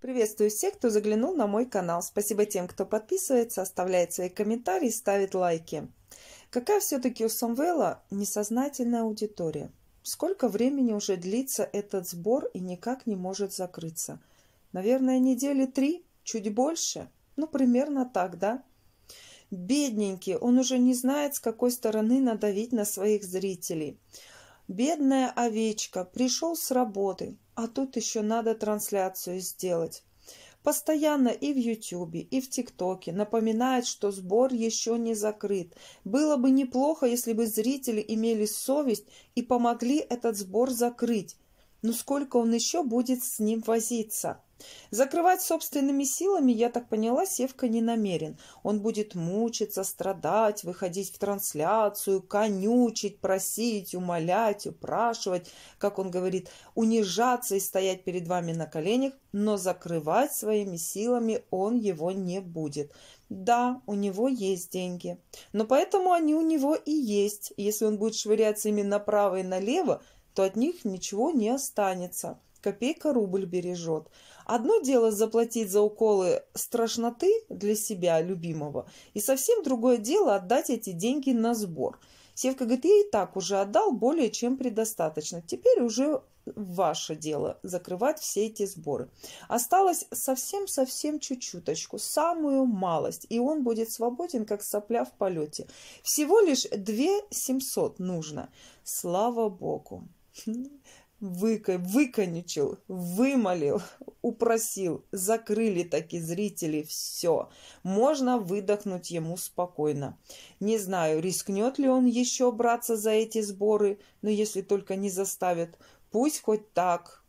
Приветствую всех, кто заглянул на мой канал. Спасибо тем, кто подписывается, оставляет свои комментарии, ставит лайки. Какая все-таки у Самвела несознательная аудитория? Сколько времени уже длится этот сбор и никак не может закрыться? Наверное, недели три, чуть больше. Ну, примерно так, да? Бедненький, он уже не знает, с какой стороны надавить на своих зрителей. Бедная овечка, пришел с работы, а тут еще надо трансляцию сделать. Постоянно и в Ютубе, и в ТикТоке напоминает, что сбор еще не закрыт. Было бы неплохо, если бы зрители имели совесть и помогли этот сбор закрыть. Но сколько он еще будет с ним возиться? Закрывать собственными силами, я так поняла, Севка не намерен. Он будет мучиться, страдать, выходить в трансляцию, конючить, просить, умолять, упрашивать, как он говорит, унижаться и стоять перед вами на коленях, но закрывать своими силами он его не будет. Да, у него есть деньги, но поэтому они у него и есть. Если он будет швыряться ими направо и налево, то от них ничего не останется. Копейка рубль бережет. Одно дело заплатить за уколы страшноты для себя, любимого, и совсем другое дело отдать эти деньги на сбор. Севка говорит, я и так уже отдал более чем предостаточно. Теперь уже ваше дело закрывать все эти сборы. Осталось совсем-совсем чуть-чуточку, самую малость, и он будет свободен, как сопля в полете. Всего лишь 2 700 нужно. Слава Богу! выко... выконючил, вымолил, упросил. Закрыли таки зрители все. Можно выдохнуть ему спокойно. Не знаю, рискнет ли он еще браться за эти сборы, но если только не заставят, пусть хоть так.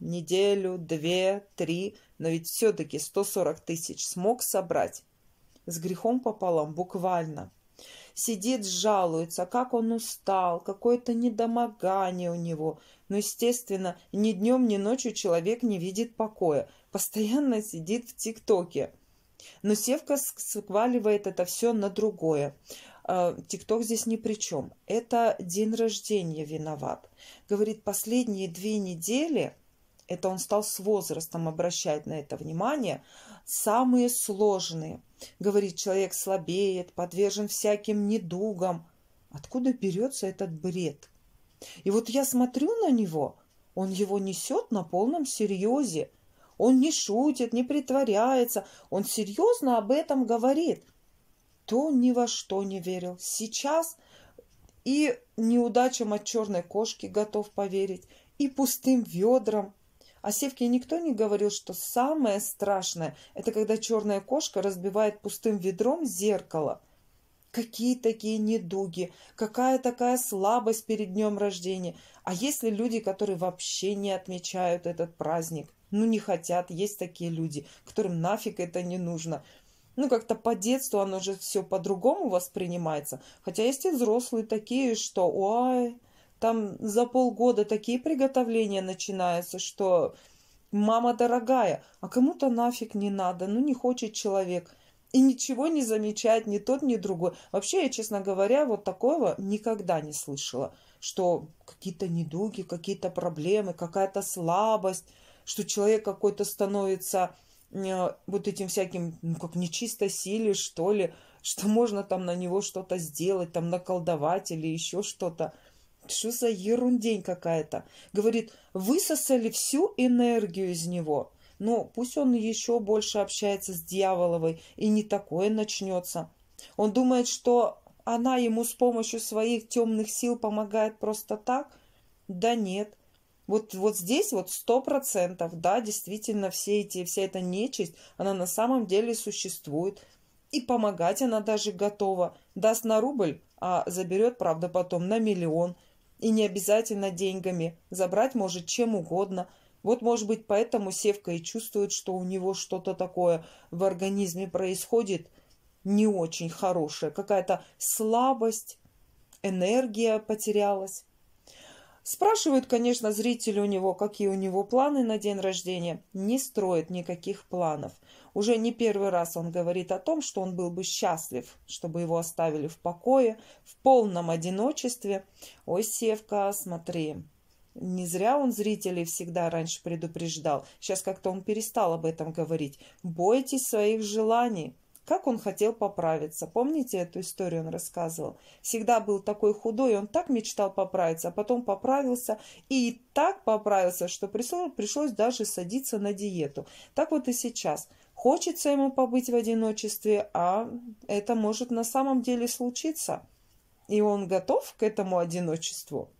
Неделю, две, три, но ведь все-таки 140 тысяч смог собрать. С грехом пополам, буквально. Сидит, жалуется, как он устал, какое-то недомогание у него – но, естественно, ни днем, ни ночью человек не видит покоя. Постоянно сидит в ТикТоке. Но Севка сваливает это все на другое. А, ТикТок здесь ни при чем. Это день рождения виноват. Говорит, последние две недели, это он стал с возрастом обращать на это внимание, самые сложные. Говорит, человек слабеет, подвержен всяким недугам. Откуда берется этот бред? И вот я смотрю на него, он его несет на полном серьезе. Он не шутит, не притворяется, он серьезно об этом говорит. То он ни во что не верил. Сейчас и неудачам от черной кошки готов поверить, и пустым ведрам. О Севке никто не говорил, что самое страшное – это когда черная кошка разбивает пустым ведром зеркало – какие такие недуги, какая такая слабость перед днем рождения. А есть ли люди, которые вообще не отмечают этот праздник? Ну, не хотят, есть такие люди, которым нафиг это не нужно. Ну, как-то по детству оно же все по-другому воспринимается. Хотя есть и взрослые такие, что, ой, там за полгода такие приготовления начинаются, что мама дорогая, а кому-то нафиг не надо, ну, не хочет человек – и ничего не замечает ни тот, ни другой. Вообще, я, честно говоря, вот такого никогда не слышала, что какие-то недуги, какие-то проблемы, какая-то слабость, что человек какой-то становится э, вот этим всяким, ну, как нечисто силе, что ли, что можно там на него что-то сделать, там наколдовать или еще что-то. Что за ерундень какая-то? Говорит, высосали всю энергию из него – но пусть он еще больше общается с дьяволовой, и не такое начнется. Он думает, что она ему с помощью своих темных сил помогает просто так? Да нет. Вот, вот здесь вот сто процентов, да, действительно, все эти, вся эта нечисть, она на самом деле существует. И помогать она даже готова. Даст на рубль, а заберет, правда, потом на миллион. И не обязательно деньгами. Забрать может чем угодно – вот, может быть, поэтому Севка и чувствует, что у него что-то такое в организме происходит не очень хорошее. Какая-то слабость, энергия потерялась. Спрашивают, конечно, зрители у него, какие у него планы на день рождения. Не строит никаких планов. Уже не первый раз он говорит о том, что он был бы счастлив, чтобы его оставили в покое, в полном одиночестве. Ой, Севка, смотри, не зря он зрителей всегда раньше предупреждал. Сейчас как-то он перестал об этом говорить. Бойтесь своих желаний. Как он хотел поправиться. Помните эту историю он рассказывал? Всегда был такой худой, он так мечтал поправиться, а потом поправился и так поправился, что пришлось даже садиться на диету. Так вот и сейчас. Хочется ему побыть в одиночестве, а это может на самом деле случиться. И он готов к этому одиночеству.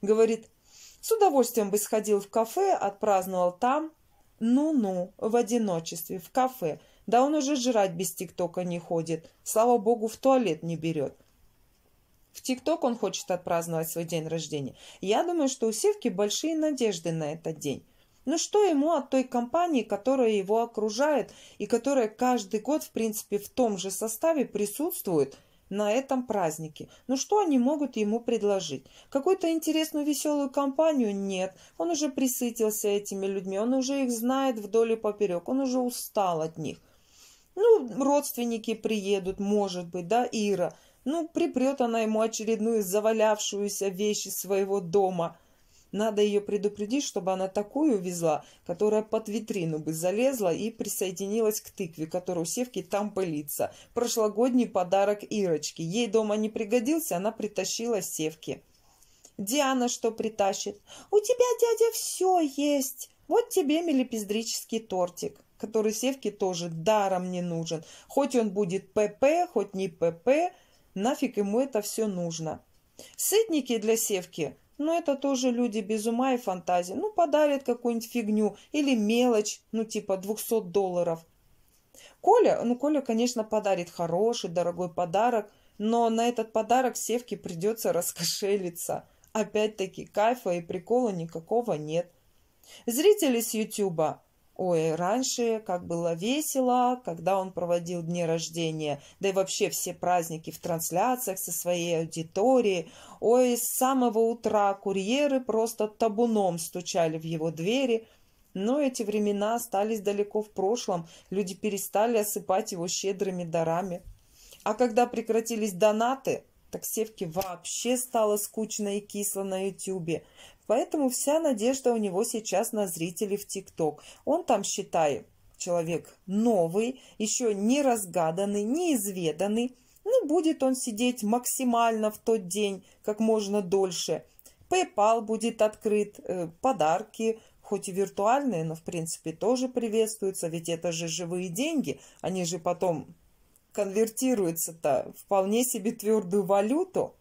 Говорит, с удовольствием бы сходил в кафе, отпраздновал там. Ну-ну, в одиночестве, в кафе. Да он уже жрать без тиктока не ходит. Слава богу, в туалет не берет. В ТикТок он хочет отпраздновать свой день рождения. Я думаю, что у Севки большие надежды на этот день. Но ну что ему от той компании, которая его окружает и которая каждый год, в принципе, в том же составе присутствует – на этом празднике. Ну что они могут ему предложить? Какую-то интересную веселую компанию? Нет. Он уже присытился этими людьми, он уже их знает вдоль и поперек, он уже устал от них. Ну, родственники приедут, может быть, да, Ира. Ну, припрет она ему очередную завалявшуюся вещь из своего дома – надо ее предупредить, чтобы она такую везла, которая под витрину бы залезла и присоединилась к тыкве, которую Севки там пылится. Прошлогодний подарок Ирочки. Ей дома не пригодился, она притащила Севки. Диана что притащит? «У тебя, дядя, все есть. Вот тебе мелепиздрический тортик» который Севки тоже даром не нужен. Хоть он будет ПП, хоть не ПП, нафиг ему это все нужно. Сытники для Севки но ну, это тоже люди без ума и фантазии. Ну, подарят какую-нибудь фигню или мелочь, ну, типа 200 долларов. Коля, ну, Коля, конечно, подарит хороший, дорогой подарок, но на этот подарок Севке придется раскошелиться. Опять-таки, кайфа и прикола никакого нет. Зрители с Ютуба, Ой, раньше как было весело, когда он проводил дни рождения, да и вообще все праздники в трансляциях со своей аудиторией. Ой, с самого утра курьеры просто табуном стучали в его двери. Но эти времена остались далеко в прошлом, люди перестали осыпать его щедрыми дарами. А когда прекратились донаты – Таксевке вообще стало скучно и кисло на Ютубе, Поэтому вся надежда у него сейчас на зрителей в ТикТок. Он там, считай, человек новый, еще не разгаданный, неизведанный. Ну, будет он сидеть максимально в тот день, как можно дольше. PayPal будет открыт, э, подарки, хоть и виртуальные, но в принципе тоже приветствуются, ведь это же живые деньги, они же потом конвертируется-то вполне себе твердую валюту.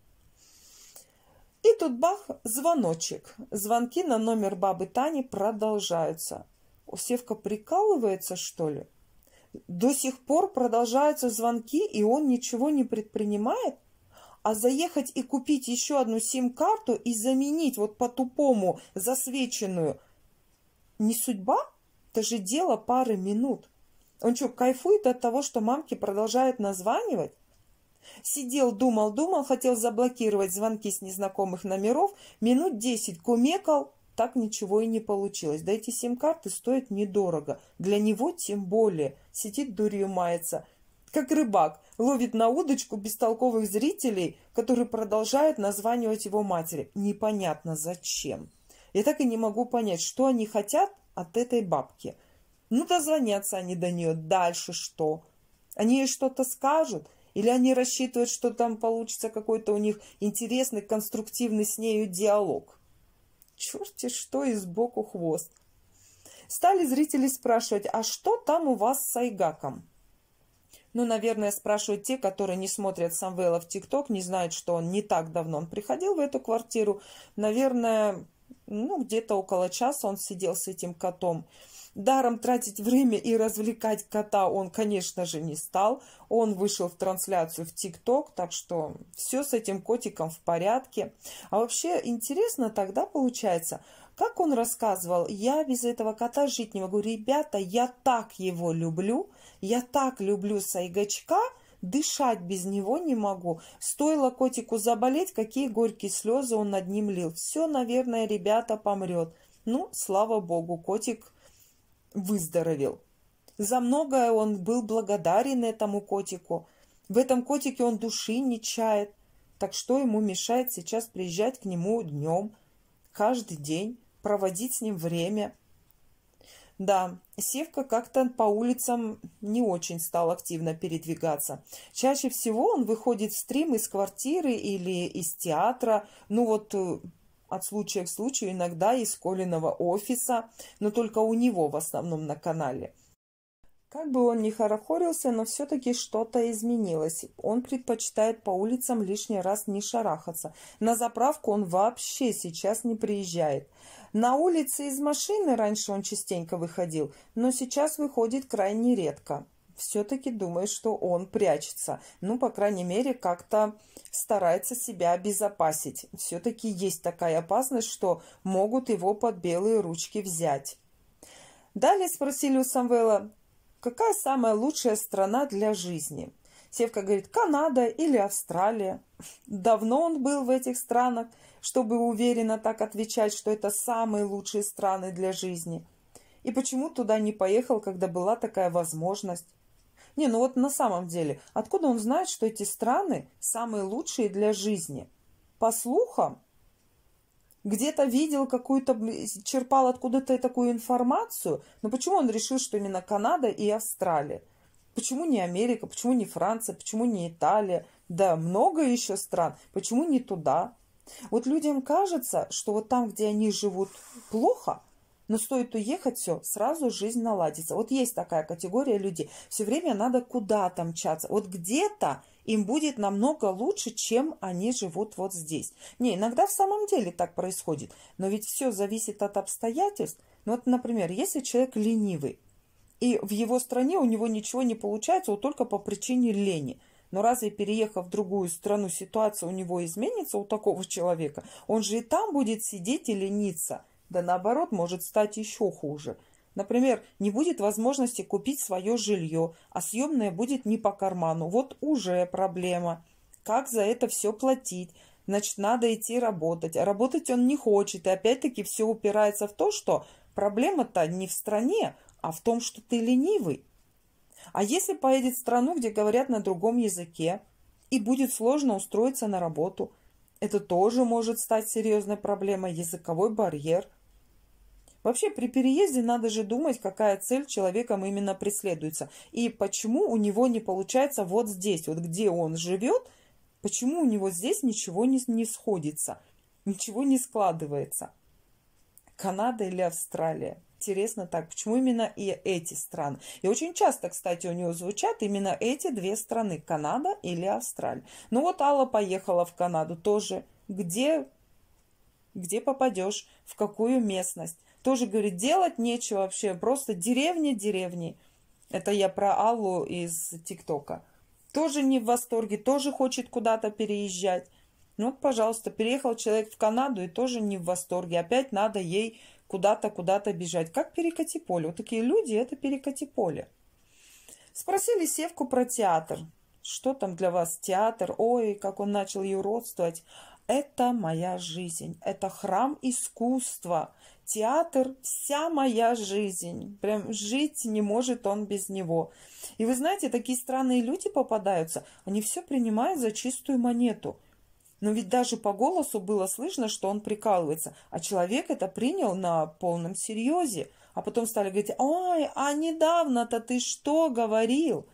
И тут бах, звоночек. Звонки на номер бабы Тани продолжаются. Севка прикалывается, что ли? До сих пор продолжаются звонки, и он ничего не предпринимает? А заехать и купить еще одну сим-карту и заменить вот по-тупому засвеченную не судьба? Это же дело пары минут. Он что, кайфует от того, что мамки продолжают названивать? Сидел, думал, думал, хотел заблокировать звонки с незнакомых номеров, минут десять кумекал, так ничего и не получилось. Да эти сим-карты стоят недорого, для него тем более. Сидит дурью мается, как рыбак, ловит на удочку бестолковых зрителей, которые продолжают названивать его матери. Непонятно зачем. Я так и не могу понять, что они хотят от этой бабки – ну, дозвонятся они до нее. Дальше что? Они ей что-то скажут? Или они рассчитывают, что там получится какой-то у них интересный, конструктивный с нею диалог? Черти что и сбоку хвост. Стали зрители спрашивать, а что там у вас с Айгаком? Ну, наверное, спрашивают те, которые не смотрят Самвела в ТикТок, не знают, что он не так давно он приходил в эту квартиру. Наверное, ну, где-то около часа он сидел с этим котом. Даром тратить время и развлекать кота он, конечно же, не стал. Он вышел в трансляцию в ТикТок, так что все с этим котиком в порядке. А вообще интересно тогда получается, как он рассказывал, я без этого кота жить не могу. Ребята, я так его люблю, я так люблю Сайгачка – Дышать без него не могу. Стоило котику заболеть, какие горькие слезы он над ним лил. Все, наверное, ребята, помрет. Ну, слава богу, котик выздоровел. За многое он был благодарен этому котику. В этом котике он души не чает. Так что ему мешает сейчас приезжать к нему днем, каждый день, проводить с ним время – да, Севка как-то по улицам не очень стал активно передвигаться. Чаще всего он выходит в стрим из квартиры или из театра, ну вот э, от случая к случаю иногда из Колиного офиса, но только у него в основном на канале – как бы он ни хорохорился, но все-таки что-то изменилось. Он предпочитает по улицам лишний раз не шарахаться. На заправку он вообще сейчас не приезжает. На улице из машины раньше он частенько выходил, но сейчас выходит крайне редко. Все-таки думает, что он прячется. Ну, по крайней мере, как-то старается себя обезопасить. Все-таки есть такая опасность, что могут его под белые ручки взять. Далее спросили у Самвела, Какая самая лучшая страна для жизни? Севка говорит, Канада или Австралия. Давно он был в этих странах, чтобы уверенно так отвечать, что это самые лучшие страны для жизни. И почему туда не поехал, когда была такая возможность? Не, ну вот на самом деле, откуда он знает, что эти страны самые лучшие для жизни? По слухам, где-то видел какую-то, черпал откуда-то такую информацию, но почему он решил, что именно Канада и Австралия? Почему не Америка, почему не Франция, почему не Италия? Да много еще стран, почему не туда? Вот людям кажется, что вот там, где они живут плохо, но стоит уехать, все, сразу жизнь наладится. Вот есть такая категория людей. Все время надо куда-то мчаться. Вот где-то им будет намного лучше, чем они живут вот здесь. Не, иногда в самом деле так происходит, но ведь все зависит от обстоятельств. Ну вот, например, если человек ленивый, и в его стране у него ничего не получается, вот только по причине лени – но разве переехав в другую страну, ситуация у него изменится у такого человека? Он же и там будет сидеть и лениться да наоборот может стать еще хуже. Например, не будет возможности купить свое жилье, а съемное будет не по карману. Вот уже проблема. Как за это все платить? Значит, надо идти работать. А работать он не хочет. И опять-таки все упирается в то, что проблема-то не в стране, а в том, что ты ленивый. А если поедет в страну, где говорят на другом языке, и будет сложно устроиться на работу, это тоже может стать серьезной проблемой, языковой барьер – Вообще при переезде надо же думать, какая цель человеком именно преследуется и почему у него не получается вот здесь, вот где он живет, почему у него здесь ничего не, не сходится, ничего не складывается. Канада или Австралия? Интересно так, почему именно и эти страны? И очень часто, кстати, у нее звучат именно эти две страны, Канада или Австралия. Ну вот Алла поехала в Канаду тоже. Где, где попадешь, в какую местность? Тоже говорит, делать нечего вообще, просто деревня деревни. Это я про Аллу из ТикТока. Тоже не в восторге, тоже хочет куда-то переезжать. Ну, пожалуйста, переехал человек в Канаду и тоже не в восторге. Опять надо ей куда-то, куда-то бежать. Как перекати поле. Вот такие люди – это перекати поле. Спросили Севку про театр. Что там для вас театр? Ой, как он начал юродствовать. Это моя жизнь. Это храм искусства театр – вся моя жизнь. Прям жить не может он без него. И вы знаете, такие странные люди попадаются, они все принимают за чистую монету. Но ведь даже по голосу было слышно, что он прикалывается, а человек это принял на полном серьезе. А потом стали говорить, ой, а недавно-то ты что говорил?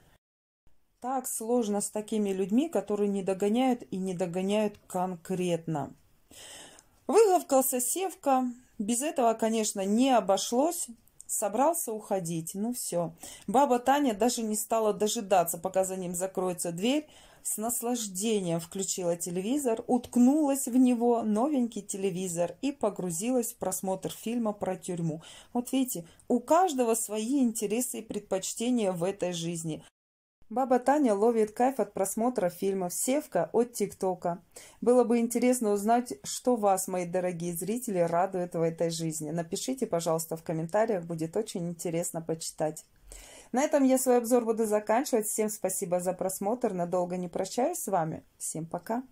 Так сложно с такими людьми, которые не догоняют и не догоняют конкретно. Выговкался Севка, без этого, конечно, не обошлось. Собрался уходить, ну все. Баба Таня даже не стала дожидаться, пока за ним закроется дверь. С наслаждением включила телевизор, уткнулась в него, новенький телевизор, и погрузилась в просмотр фильма про тюрьму. Вот видите, у каждого свои интересы и предпочтения в этой жизни. Баба Таня ловит кайф от просмотра фильмов «Севка» от ТикТока. Было бы интересно узнать, что вас, мои дорогие зрители, радует в этой жизни. Напишите, пожалуйста, в комментариях, будет очень интересно почитать. На этом я свой обзор буду заканчивать. Всем спасибо за просмотр. Надолго не прощаюсь с вами. Всем пока.